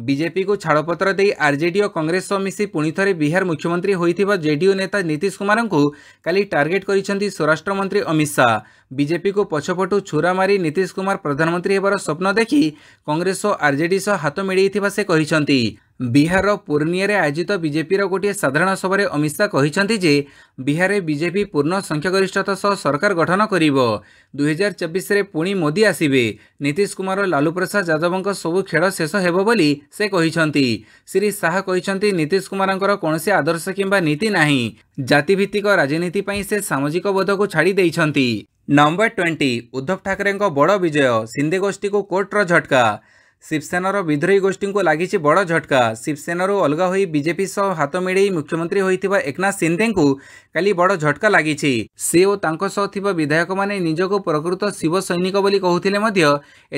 ବିଜେପିକୁ ଛାଡ଼ପତ୍ର ଦେଇ ଆର୍ଜେଡି ଓ କଂଗ୍ରେସ ସହ ମିଶି ପୁଣିଥରେ ବିହାର ମୁଖ୍ୟମନ୍ତ୍ରୀ ହୋଇଥିବା ଜେଡିୟୁ ନେତା ନୀତିଶ କୁମାରଙ୍କୁ କାଲି ଟାର୍ଗେଟ୍ କରିଛନ୍ତି ସ୍ୱରାଷ୍ଟ୍ରମନ୍ତ୍ରୀ ଅମିତ ଶାହା ବିଜେପିକୁ ପଛପଟୁ ଛୁରା ମାରି ନୀତିଶ କୁମାର ପ୍ରଧାନମନ୍ତ୍ରୀ ହେବାର ସ୍ୱପ୍ନ ଦେଖି କଂଗ୍ରେସ ଓ ଆର୍ଜେଡି ସହ ହାତ ମିଳେଇଥିବା ସେ କହିଛନ୍ତି ବିହାରର ପୂର୍ଣ୍ଣିଆରେ ଆୟୋଜିତ ବିଜେପିର ଗୋଟିଏ ସାଧାରଣ ସଭାରେ ଅମିତ ଶାହ କହିଛନ୍ତି ଯେ ବିହାରରେ ବିଜେପି ପୂର୍ଣ୍ଣ ସଂଖ୍ୟାଗରିଷ୍ଠତା ସହ ସରକାର ଗଠନ କରିବ ଦୁଇହଜାର ଚବିଶରେ ପୁଣି ମୋଦି ଆସିବେ ନୀତିଶ କୁମାର ଓ ଲାଲୁପ୍ରସାଦ ଯାଦବଙ୍କ ସବୁ ଖେଳ ଶେଷ ହେବ ବୋଲି ସେ କହିଛନ୍ତି ଶ୍ରୀ ଶାହା କହିଛନ୍ତି ନୀତିଶ କୁମାରଙ୍କର କୌଣସି ଆଦର୍ଶ କିମ୍ବା ନୀତି ନାହିଁ ଜାତିଭିତ୍ତିକ ରାଜନୀତି ପାଇଁ ସେ ସାମାଜିକ ବୋଧକୁ ଛାଡ଼ି ଦେଇଛନ୍ତି ନମ୍ବର ଟ୍ୱେଣ୍ଟି ଉଦ୍ଧବ ଠାକରେଙ୍କ ବଡ଼ ବିଜୟ ସିନ୍ଦେ ଗୋଷ୍ଠୀକୁ କୋର୍ଟର ଝଟକା ଶିବସେନାର ବିଦ୍ରୋହୀ ଗୋଷ୍ଠୀଙ୍କୁ ଲାଗିଛି ବଡ଼ ଝଟକା ଶିବସେନାରୁ ଅଲଗା ହୋଇ ବିଜେପି ସହ ହାତ ମିଳେଇ ମୁଖ୍ୟମନ୍ତ୍ରୀ ହୋଇଥିବା ଏକନାଥ ସିନ୍ଦେଙ୍କୁ କାଲି ବଡ଼ ଝଟକା ଲାଗିଛି ସେ ଓ ତାଙ୍କ ସହ ଥିବା ବିଧାୟକମାନେ ନିଜକୁ ପ୍ରକୃତ ଶିବ ସୈନିକ ବୋଲି କହୁଥିଲେ ମଧ୍ୟ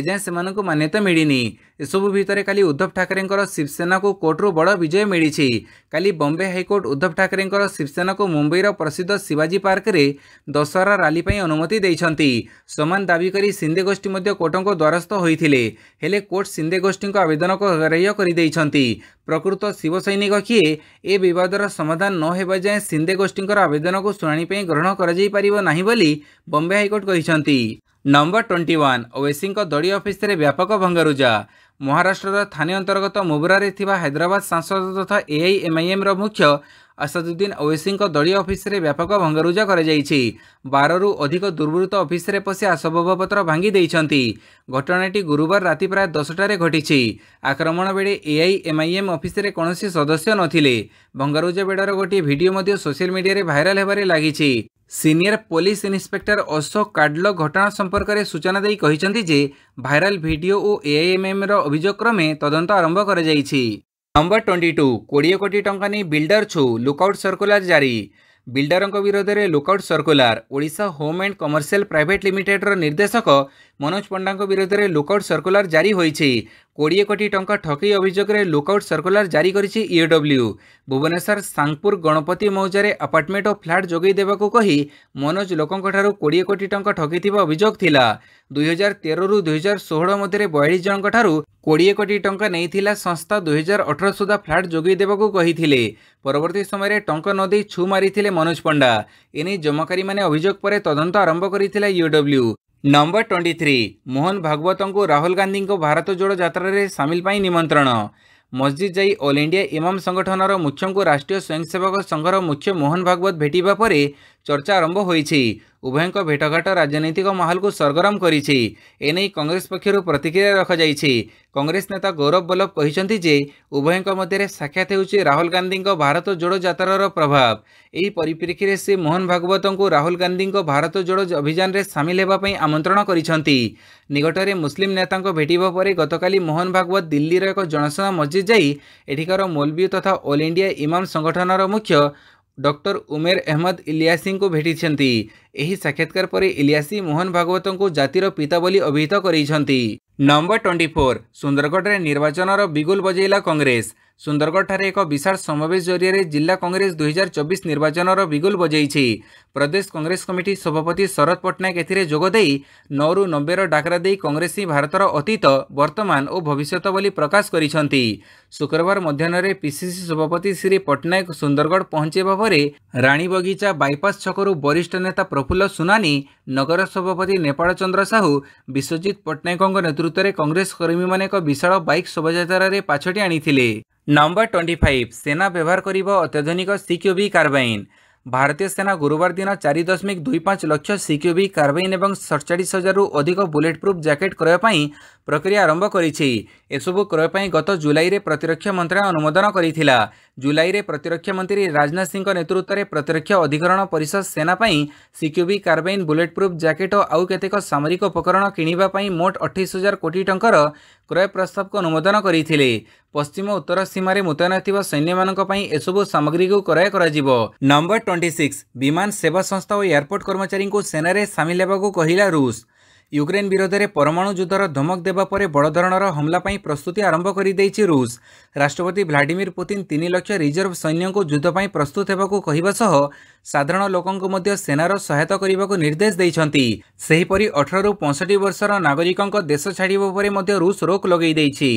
ଏଯାଏଁ ସେମାନଙ୍କୁ ମାନ୍ୟତା ମିଳିନି ଏସବୁ ଭିତରେ କାଲି ଉଦ୍ଧବ ଠାକରେଙ୍କର ଶିବସେନାକୁ କୋର୍ଟରୁ ବଡ଼ ବିଜୟ ମିଳିଛି କାଲି ବମ୍ବେ ହାଇକୋର୍ଟ ଉଦ୍ଧବ ଠାକରେଙ୍କର ଶିବସେନାକୁ ମୁମ୍ବାଇର ପ୍ରସିଦ୍ଧ ଶିବାଜୀ ପାର୍କରେ ଦଶହରା ରାଲି ପାଇଁ ଅନୁମତି ଦେଇଛନ୍ତି ସମାନ ଦାବି କରି ସିନ୍ଦେ ଗୋଷ୍ଠୀ ମଧ୍ୟ କୋର୍ଟଙ୍କ ଦ୍ୱାରସ୍ଥ ହୋଇଥିଲେ ହେଲେ କୋର୍ଟ ସିନ୍ଦେ ଗୋଷ୍ଠୀଙ୍କ ଆବେଦନକୁ ଅଗ୍ରାହ୍ୟ କରିଦେଇଛନ୍ତି ପ୍ରକୃତ ଶିବସୈନିକ କିଏ ଏ ବିବାଦର ସମାଧାନ ନ ହେବା ଯାଏଁ ସିନ୍ଦେ ଗୋଷ୍ଠୀଙ୍କର ଆବେଦନକୁ ଶୁଣାଣି ପାଇଁ ଗ୍ରହଣ କରାଯାଇପାରିବ ନାହିଁ ବୋଲି ବମ୍ବେ ହାଇକୋର୍ଟ କହିଛନ୍ତି ନମ୍ବର ଟ୍ୱେଣ୍ଟି ୱାନ୍ ଓଏସିଙ୍କ ଦଳୀୟ ଅଫିସରେ ବ୍ୟାପକ ଭଙ୍ଗାରୁଜା ମହାରାଷ୍ଟ୍ରର ଥାନେ ଅନ୍ତର୍ଗତ ମୁବ୍ରାରେ ଥିବା ହାଇଦ୍ରାବାଦ ସାଂସଦ ତଥା ଏଆଇଏମ୍ଆଇଏମ୍ର ମୁଖ୍ୟ ଅସାଦୁଦ୍ଦିନ ଓଓସିଙ୍କ ଦଳୀୟ ଅଫିସରେ ବ୍ୟାପକ ଭଙ୍ଗାରୁଜା କରାଯାଇଛି ବାରରୁ ଅଧିକ ଦୁର୍ବୃତ୍ତ ଅଫିସରେ ପଶି ଆସବାବପତ୍ର ଭାଙ୍ଗି ଦେଇଛନ୍ତି ଘଟଣାଟି ଗୁରୁବାର ରାତି ପ୍ରାୟ ଦଶଟାରେ ଘଟିଛି ଆକ୍ରମଣ ବେଳେ ଏଆଇଏମ୍ଆଇଏମ୍ ଅଫିସରେ କୌଣସି ସଦସ୍ୟ ନଥିଲେ ଭଙ୍ଗାରୁଜା ବେଡ଼ର ଗୋଟିଏ ଭିଡ଼ିଓ ମଧ୍ୟ ସୋସିଆଲ୍ ମିଡ଼ିଆରେ ଭାଇରାଲ୍ ହେବାରେ ଲାଗିଛି ସିନିୟର ପୋଲିସ୍ ଇନ୍ସପେକ୍ଟର ଅଶୋକ କାଡଲୋ ଘଟଣା ସମ୍ପର୍କରେ ସୂଚନା ଦେଇ କହିଛନ୍ତି ଯେ ଭାଇରାଲ୍ ଭିଡ଼ିଓ ଓ ଏଆଇଏମ୍ଏମ୍ର ଅଭିଯୋଗ କ୍ରମେ ତଦନ୍ତ ଆରମ୍ଭ କରାଯାଇଛି ନମ୍ବର ଟ୍ୱେଣ୍ଟି ଟୁ କୋଡ଼ିଏ କୋଟି ଟଙ୍କା ନେଇ ବିଲ୍ଡର ଛୁ ଲୁକ୍ଆଉଟ୍ ସର୍କୁଲାର ଜାରି ବିଲ୍ଡରଙ୍କ ବିରୋଧରେ lookout circular Odisha home and commercial private ଲିମିଟେଡର ନିର୍ଦ୍ଦେଶକ ମନୋଜ ପଣ୍ଡାଙ୍କ ବିରୋଧରେ ଲୁକ୍ଆଉଟ୍ ସର୍କୁଲାର ଜାରି ହୋଇଛି କୋଡ଼ିଏ କୋଟି ଟଙ୍କା ଠକେଇ ଅଭିଯୋଗରେ ଲୁକ୍ଆଉଟ୍ ସର୍କୁଲାର ଜାରି କରିଛି ଇଏଡବ୍ଲ୍ୟୁ ଭୁବନେଶ୍ୱର ସାଙ୍ଗପୁର ଗଣପତି ମୌଜାରେ ଆପାର୍ଟମେଣ୍ଟ ଓ ଫ୍ଲାଟ୍ ଯୋଗାଇ ଦେବାକୁ କହି ମନୋଜ ଲୋକଙ୍କଠାରୁ କୋଡ଼ିଏ କୋଟି ଟଙ୍କା ଠକିଥିବା ଅଭିଯୋଗ ଥିଲା ଦୁଇହଜାର ତେରରୁ ଦୁଇହଜାର ଷୋହଳ ମଧ୍ୟରେ ବୟାଳିଶ ଜଣଙ୍କଠାରୁ କୋଡ଼ିଏ କୋଟି ଟଙ୍କା ନେଇଥିଲା ସଂସ୍ଥା ଦୁଇହଜାର ଅଠର ସୁଦ୍ଧା ଫ୍ଲାଟ୍ ଯୋଗାଇ ଦେବାକୁ କହିଥିଲେ ପରବର୍ତ୍ତୀ ସମୟରେ ଟଙ୍କା ନ ଦେଇ ଛୁ ମାରିଥିଲେ ମନୋଜ ପଣ୍ଡା ଏନେଇ ଜମାକାରୀମାନେ ଅଭିଯୋଗ ପରେ ତଦନ୍ତ ଆରମ୍ଭ କରିଥିଲା ୟୁଡବ୍ଲ୍ୟୁ ନମ୍ବର ଟ୍ୱେଣ୍ଟି ଥ୍ରୀ ମୋହନ ଭାଗବତଙ୍କୁ ରାହୁଲ ଗାନ୍ଧୀଙ୍କ ଭାରତ ଯୋଡ଼ ଯାତ୍ରାରେ ସାମିଲ ପାଇଁ ନିମନ୍ତ୍ରଣ ମସ୍ଜିଦ୍ ଯାଇ ଅଲ୍ ଇଣ୍ଡିଆ ଇମାମ ସଂଗଠନର ମୁଖ୍ୟଙ୍କୁ ରାଷ୍ଟ୍ରୀୟ ସ୍ୱୟଂସେବକ ସଂଘର ମୁଖ୍ୟ ମୋହନ ଭାଗବତ ଭେଟିବା ପରେ ଚର୍ଚ୍ଚା ଆରମ୍ଭ ହୋଇଛି ଉଭୟଙ୍କ ଭେଟଘାଟ ରାଜନୈତିକ ମହଲକୁ ସରଗରମ କରିଛି ଏନେଇ କଂଗ୍ରେସ ପକ୍ଷରୁ ପ୍ରତିକ୍ରିୟା ରଖାଯାଇଛି କଂଗ୍ରେସ ନେତା ଗୌରବ ବଲ୍ଲଭ କହିଛନ୍ତି ଯେ ଉଭୟଙ୍କ ମଧ୍ୟରେ ସାକ୍ଷାତ ହେଉଛି ରାହୁଲ ଗାନ୍ଧୀଙ୍କ ଭାରତ ଯୋଡ଼ୋ ଯାତ୍ରାର ପ୍ରଭାବ ଏହି ପରିପ୍ରେକ୍ଷୀରେ ସେ ମୋହନ ଭାଗବତଙ୍କୁ ରାହୁଲ ଗାନ୍ଧୀଙ୍କ ଭାରତ ଯୋଡ଼ୋ ଅଭିଯାନରେ ସାମିଲ ହେବା ପାଇଁ ଆମନ୍ତ୍ରଣ କରିଛନ୍ତି ନିକଟରେ ମୁସଲିମ୍ ନେତାଙ୍କ ଭେଟିବା ପରେ ଗତକାଲି ମୋହନ ଭାଗବତ ଦିଲ୍ଲୀର ଏକ ଜନସଭା ମସ୍ଜିଦ୍ ଯାଇ ଏଠିକାର ମୌଲବୀ ତଥା ଅଲ୍ ଇଣ୍ଡିଆ ଇମାମ ସଂଗଠନର ମୁଖ୍ୟ ডক্টর উমের ଅହମଦ ଇଲିୟାସିଙ୍କୁ ଭେଟିଛନ୍ତି ଏହି ସାକ୍ଷାତକାର ପରେ ଇଲିୟାସି ମୋହନ ଭାଗବତଙ୍କୁ ଜାତିର ପିତା ବୋଲି ଅଭିହିତ କରିଛନ୍ତି ନମ୍ବର ଟ୍ୱେଣ୍ଟି ଫୋର୍ ସୁନ୍ଦରଗଡ଼ରେ ନିର୍ବାଚନର ବିଗୁଲ ବଜେଇଲା କଂଗ୍ରେସ ସୁନ୍ଦରଗଡ଼ଠାରେ ଏକ ବିଶାଳ ସମାବେଶ ଜରିଆରେ ଜିଲ୍ଲା କଂଗ୍ରେସ ଦୁଇହଜାର ଚବିଶ ନିର୍ବାଚନର ବିଗୁଲ ବଜାଇଛି ପ୍ରଦେଶ କଂଗ୍ରେସ କମିଟି ସଭାପତି ଶରଦ ପଟ୍ଟନାୟକ ଏଥିରେ ଯୋଗଦେଇ ନଅରୁ ନବେର ଡାକରା ଦେଇ କଂଗ୍ରେସ ହିଁ ଭାରତର ଅତୀତ ବର୍ତ୍ତମାନ ଓ ଭବିଷ୍ୟତ ବୋଲି ପ୍ରକାଶ କରିଛନ୍ତି ଶୁକ୍ରବାର ମଧ୍ୟାହ୍ନରେ ପିସିସି ସଭାପତି ଶ୍ରୀ ପଟ୍ଟନାୟକ ସୁନ୍ଦରଗଡ଼ ପହଞ୍ଚିବା ପରେ ରାଣୀ ବଗିଚା ବାଇପାସ୍ ଛକରୁ ବରିଷ୍ଠ ନେତା ପ୍ରଫୁଲ୍ଲ ସୁନାନି ନଗର ସଭାପତି ନେପାଳ ଚନ୍ଦ୍ର ସାହୁ ବିଶ୍ୱଜିତ ପଟ୍ଟନାୟକଙ୍କ ନେତୃତ୍ୱରେ କଂଗ୍ରେସ କର୍ମୀମାନେ ଏକ ବିଶାଳ ବାଇକ୍ ଶୋଭାଯାତ୍ରାରେ ପାଛୋଟି ଆଣିଥିଲେ ନମ୍ବର ଟ୍ୱେଣ୍ଟି ଫାଇଭ ସେନା ବ୍ୟବହାର କରିବ ଅତ୍ୟାଧୁନିକ ସିକ୍ୟୁବି କାର୍ବାଇନ୍ ଭାରତୀୟ ସେନା ଗୁରୁବାର ଦିନ ଚାରି ଦଶମିକ ଦୁଇ ପାଞ୍ଚ ଲକ୍ଷ ସିକ୍ୟୁବି କାର୍ବାଇନ୍ ଏବଂ ସତଚାଳିଶ ହଜାରରୁ ଅଧିକ ବୁଲେଟ୍ ପ୍ରୁଫ୍ ଜ୍ୟାକେଟ୍ କ୍ରୟ ପାଇଁ ପ୍ରକ୍ରିୟା ଆରମ୍ଭ କରିଛି ଏସବୁ କ୍ରୟ ପାଇଁ ଗତ ଜୁଲାଇରେ ପ୍ରତିରକ୍ଷା ମନ୍ତ୍ରଣାଳୟ ଅନୁମୋଦନ କରିଥିଲା ଜୁଲାଇରେ ପ୍ରତିରକ୍ଷା ମନ୍ତ୍ରୀ ରାଜନାଥ ସିଂହଙ୍କ ନେତୃତ୍ୱରେ ପ୍ରତିରକ୍ଷା ଅଧିକରଣ ପରିଷଦ ସେନା ପାଇଁ CQB carbine bullet proof jacket ଓ ଆଉ କେତେକ ସାମରିକ ଉପକରଣ କିଣିବା ପାଇଁ ମୋଟ ଅଠେଇଶ ହଜାର କୋଟି ଟଙ୍କାର କ୍ରୟ ପ୍ରସ୍ତାବକୁ ଅନୁମୋଦନ କରିଥିଲେ ପଶ୍ଚିମ ଉତ୍ତର ସୀମାରେ ମୁତୟନ ଥିବା ସୈନ୍ୟମାନଙ୍କ ପାଇଁ ଏସବୁ ସାମଗ୍ରୀକୁ କ୍ରୟ କରାଯିବ ନମ୍ବର ଟ୍ୱେଣ୍ଟି ସିକ୍ସ ବିମାନ ସେବା ସଂସ୍ଥା ଓ ଏୟାରପୋର୍ଟ କର୍ମଚାରୀଙ୍କୁ ସେନାରେ ସାମିଲ ହେବାକୁ କହିଲା ରୁଷ ୟୁକ୍ରେନ୍ ବିରୋଧରେ ପରମାଣୁ ଯୁଦ୍ଧର ଧମକ ଦେବା ପରେ ବଡ଼ ଧରଣର ହମଲା ପାଇଁ ପ୍ରସ୍ତୁତି ଆରମ୍ଭ କରିଦେଇଛି ରୁଷ ରାଷ୍ଟ୍ରପତି ଭ୍ଲାଡିମିର୍ ପୁତିନ୍ ତିନି ଲକ୍ଷ ରିଜର୍ଭ ସୈନ୍ୟଙ୍କୁ ଯୁଦ୍ଧ ପାଇଁ ପ୍ରସ୍ତୁତ ହେବାକୁ କହିବା ସହ ସାଧାରଣ ଲୋକଙ୍କୁ ମଧ୍ୟ ସେନାର ସହାୟତା କରିବାକୁ ନିର୍ଦ୍ଦେଶ ଦେଇଛନ୍ତି ସେହିପରି ଅଠରରୁ ପଞ୍ଚଷଠି ବର୍ଷର ନାଗରିକଙ୍କ ଦେଶ ଛାଡ଼ିବା ଉପରେ ମଧ୍ୟ ରୁଷ ରୋକ ଲଗାଇ ଦେଇଛି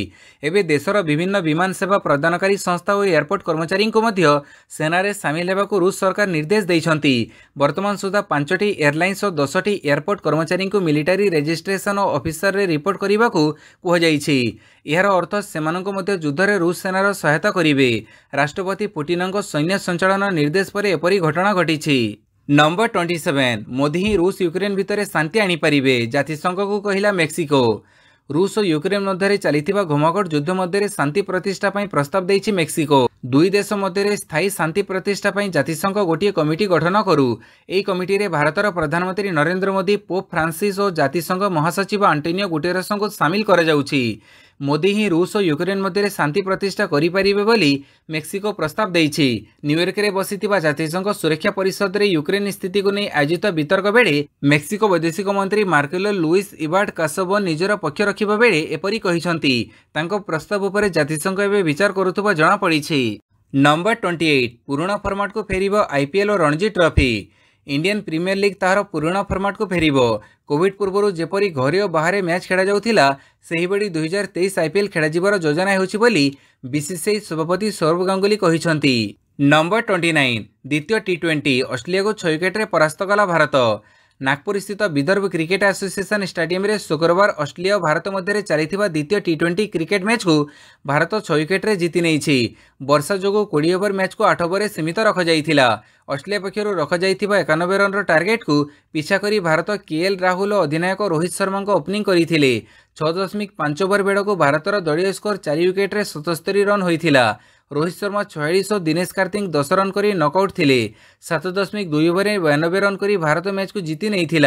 ଏବେ ଦେଶର ବିଭିନ୍ନ ବିମାନ ସେବା ପ୍ରଦାନକାରୀ ସଂସ୍ଥା ଓ ଏୟାରପୋର୍ଟ କର୍ମଚାରୀଙ୍କୁ ମଧ୍ୟ ସେନାରେ ସାମିଲ ହେବାକୁ ରୁଷ ସରକାର ନିର୍ଦ୍ଦେଶ ଦେଇଛନ୍ତି ବର୍ତ୍ତମାନ ସୁଦ୍ଧା ପାଞ୍ଚଟି ଏୟାରଲାଇନ୍ସ ଓ ଦଶଟି ଏୟାରପୋର୍ଟ କର୍ମଚାରୀଙ୍କୁ ମିଲିଟାରୀ ରେଜିଷ୍ଟ୍ରେସନ ଅଫିସରରେ ରିପୋର୍ଟ କରିବାକୁ କୁହାଯାଇଛି ଏହାର ଅର୍ଥ ସେମାନଙ୍କୁ ମଧ୍ୟ ଯୁଦ୍ଧରେ ରୁଷ ସେନାର ସହାୟତା କରିବେ ରାଷ୍ଟ୍ରପତି ପୁଟିନଙ୍କ ସୈନ୍ୟ ସଞ୍ଚାଳନ ନିର୍ଦ୍ଦେଶ ପରେ ଏପରି ଘଟଣା ଘଟିଛି ନମ୍ବର ଟ୍ୱେଣ୍ଟି ସେଭେନ୍ ମୋଦି ହିଁ ରୁଷ ୟୁକ୍ରେନ୍ ଭିତରେ ଶାନ୍ତି ଆଣିପାରିବେ ଜାତିସଂଘକୁ କହିଲା ମେକ୍ସିକୋ ରୁଷ ଓ ୟୁକ୍ରେନ୍ ମଧ୍ୟରେ ଚାଲିଥିବା ଘମାଘୋଟ ଯୁଦ୍ଧ ମଧ୍ୟରେ ଶାନ୍ତି ପ୍ରତିଷ୍ଠା ପାଇଁ ପ୍ରସ୍ତାବ ଦେଇଛି ମେକ୍ସିକୋ ଦୁଇ ଦେଶ ମଧ୍ୟରେ ସ୍ଥାୟୀ ଶାନ୍ତି ପ୍ରତିଷ୍ଠା ପାଇଁ ଜାତିସଂଘ ଗୋଟିଏ କମିଟି ଗଠନ କରୁ ଏହି କମିଟିରେ ଭାରତର ପ୍ରଧାନମନ୍ତ୍ରୀ ନରେନ୍ଦ୍ର ମୋଦି ପୋପ୍ ଫ୍ରାନ୍ସିସ୍ ଓ ଜାତିସଂଘ ମହାସଚିବ ଆଣ୍ଟୋନିଓ ଗୁଟେରସଙ୍କୁ ସାମିଲ କରାଯାଉଛି ମୋଦି ହିଁ ରୁଷ ଓ ୟୁକ୍ରେନ୍ ମଧ୍ୟରେ ଶାନ୍ତି ପ୍ରତିଷ୍ଠା କରିପାରିବେ ବୋଲି ମେକ୍ସିକୋ ପ୍ରସ୍ତାବ ଦେଇଛି ନ୍ୟୁୟର୍କରେ ବସିଥିବା ଜାତିସଂଘ ସୁରକ୍ଷା ପରିଷଦରେ ୟୁକ୍ରେନ୍ ସ୍ଥିତିକୁ ନେଇ ଆୟୋଜିତ ବିତର୍କ ବେଳେ ମେକ୍ସିକୋ ବୈଦେଶିକ ମନ୍ତ୍ରୀ ମାର୍କେଲୋ ଲୁଇସ୍ ଇବାର୍ଟ କାସୋବୋ ନିଜର ପକ୍ଷ ରଖିବା ବେଳେ ଏପରି କହିଛନ୍ତି ତାଙ୍କ ପ୍ରସ୍ତାବ ଉପରେ ଜାତିସଂଘ ଏବେ ବିଚାର କରୁଥିବା ଜଣାପଡ଼ିଛି ନମ୍ବର ଟ୍ୱେଣ୍ଟି ଏଇଟ୍ ପୁରୁଣା ଫର୍ମାଟକୁ ଫେରିବ ଆଇପିଏଲ୍ ଓ Ranji trophy Indian premier league ତାହାର ପୁରୁଣା ଫର୍ମାଟକୁ ଫେରିବ କୋଭିଡ୍ ପୂର୍ବରୁ ଯେପରି ଘରେ ଓ ବାହାରେ ମ୍ୟାଚ୍ ଖେଳାଯାଉଥିଲା ସେହିଭଳି ଦୁଇହଜାର ତେଇଶ ଆଇପିଏଲ୍ ଖେଳାଯିବାର ଯୋଜନା ହେଉଛି ବୋଲି ବିସିସିଆଇ ସଭାପତି ସୌରଭ ଗାଙ୍ଗୁଲି କହିଛନ୍ତି ନମ୍ବର ଟ୍ୱେଣ୍ଟି ନାଇନ୍ ଦ୍ୱିତୀୟ ଟି ଟ୍ୱେଣ୍ଟି ଅଷ୍ଟ୍ରେଲିଆକୁ ଛଅ ୱିକେଟ୍ରେ ପରାସ୍ତ କଲା ଭାରତ নাগপুরস্থিত বিদর্ভ ক্রিকেট আসোসিয়েসন স্টাডিয়ামে শুক্রবার অস্ট্রেলিয়া ও ভারত মধ্যে চালি দ্বিতীয় টি টোয়েন্টি ক্রিকেট ম্যাচকু ভারত ছয় উইকেটে জিতি নিয়েছে বর্ষা যোগ কোড়িয়ে ওভর ম্যাচকু আট ওভরে সীমিত রখাই অস্ট্রেলিয়া পক্ষর রখাই একানবে রনর টার্গেটকু পিছা করে ভারত কে এল রাহুল ও অধিনায়ক রোহিত শর্মা ওপনিং করে ছ দশমিক পাঁচ ওভর বেড়ক ভারতর দলীয় স্কোর চারি উইকেটে সতস্তরি রন হয়েছিল रोहित शर्मा छयास और दिनेश कार्तिक दस रन कर नकआउट थे सत दशमिक दुई ओवर में बयानबे रन कर भारत मैच को जीति नहीं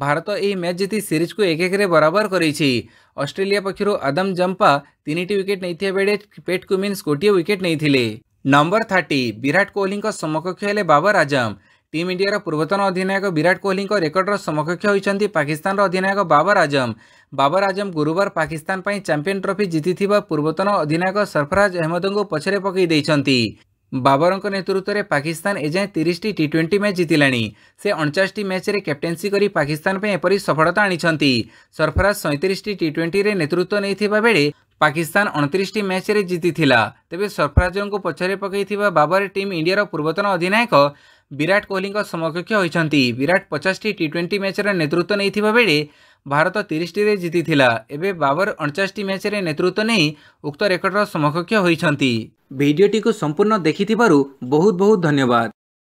भारत यह मैच जीति सीरीज को एक एक बराबर करेलिया पक्ष आदम जंपा तीन विकेट नहीं बेले पेट कुमिन्स गोटे विकेट नहीं नंबर थर्टी विराट कोहली समकक्ष है बाबर आजम टीम इंडिया पूर्वतन अधिनायक विराट कोहली रेकर्डर समकक्ष होती पाकिस्तान अधिनायक बाबर आजम ବାବର ଆଜମ ଗୁରୁବାର ପାକିସ୍ତାନ ପାଇଁ ଚାମ୍ପିୟନ ଟ୍ରଫି ଜିତିଥିବା ପୂର୍ବତନ ଅଧିନାୟକ ସର୍ଫରାଜ ଅହମ୍ମଦଙ୍କୁ ପଛରେ ପକାଇ ଦେଇଛନ୍ତି ବାବରଙ୍କ ନେତୃତ୍ୱରେ ପାକିସ୍ତାନ ଏଯାଏଁ ତିରିଶଟି ଟି ଟ୍ୱେଣ୍ଟି ମ୍ୟାଚ୍ ଜିତିଲାଣି ସେ ଅଣଚାଶଟି ମ୍ୟାଚ୍ରେ କ୍ୟାପ୍ଟେନ୍ସି କରି ପାକିସ୍ତାନ ପାଇଁ ଏପରି ସଫଳତା ଆଣିଛନ୍ତି ସର୍ଫରାଜ ସଇଁତିରିଶଟି ଟି ଟ୍ୱେଣ୍ଟିରେ ନେତୃତ୍ୱ ନେଇଥିବା ବେଳେ ପାକିସ୍ତାନ ଅଣତିରିଶଟି ମ୍ୟାଚ୍ରେ ଜିତିଥିଲା ତେବେ ସର୍ଫରାଜଙ୍କୁ ପଛରେ ପକାଇଥିବା ବାବର ଟିମ୍ ଇଣ୍ଡିଆର ପୂର୍ବତନ ଅଧିନାୟକ ବିରାଟ କୋହଲିଙ୍କ ସମକକ୍ଷ ହୋଇଛନ୍ତି ବିରାଟ ପଚାଶଟି ଟି ଟ୍ୱେଣ୍ଟି ମ୍ୟାଚ୍ର ନେତୃତ୍ୱ ନେଇଥିବା ବେଳେ ଭାରତ ତିରିଶଟିରେ ଜିତିଥିଲା ଏବେ ବାବର ଅଣଚାଶଟି ମ୍ୟାଚ୍ରେ ନେତୃତ୍ୱ ନେଇ ଉକ୍ତ ରେକର୍ଡ଼ର ସମକକ୍ଷ ହୋଇଛନ୍ତି ଭିଡ଼ିଓଟିକୁ ସମ୍ପୂର୍ଣ୍ଣ ଦେଖିଥିବାରୁ ବହୁତ ବହୁତ ଧନ୍ୟବାଦ